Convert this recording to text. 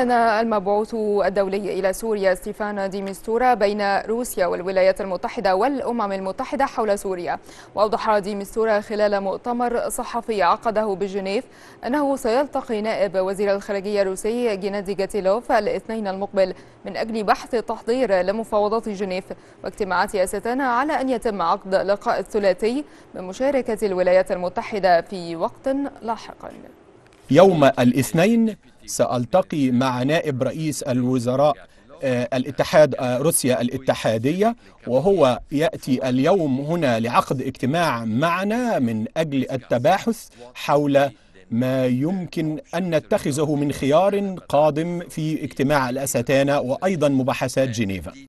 كان المبعوث الدولي إلى سوريا ستيفانا ديمستورا بين روسيا والولايات المتحدة والأمم المتحدة حول سوريا وأوضح ديمستورا خلال مؤتمر صحفي عقده بجنيف أنه سيلتقي نائب وزير الخارجية الروسي جينادي جاتيلوف الاثنين المقبل من أجل بحث تحضير لمفاوضات جنيف واجتماعات أستانا على أن يتم عقد لقاء الثلاثي بمشاركة الولايات المتحدة في وقت لاحق يوم الاثنين سألتقي مع نائب رئيس الوزراء آه، الاتحاد آه، روسيا الاتحادية وهو يأتي اليوم هنا لعقد اجتماع معنا من أجل التباحث حول ما يمكن أن نتخذه من خيار قادم في اجتماع الأستانة وأيضا مباحثات جنيفا